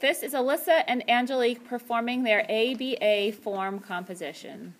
This is Alyssa and Angelique performing their ABA form composition.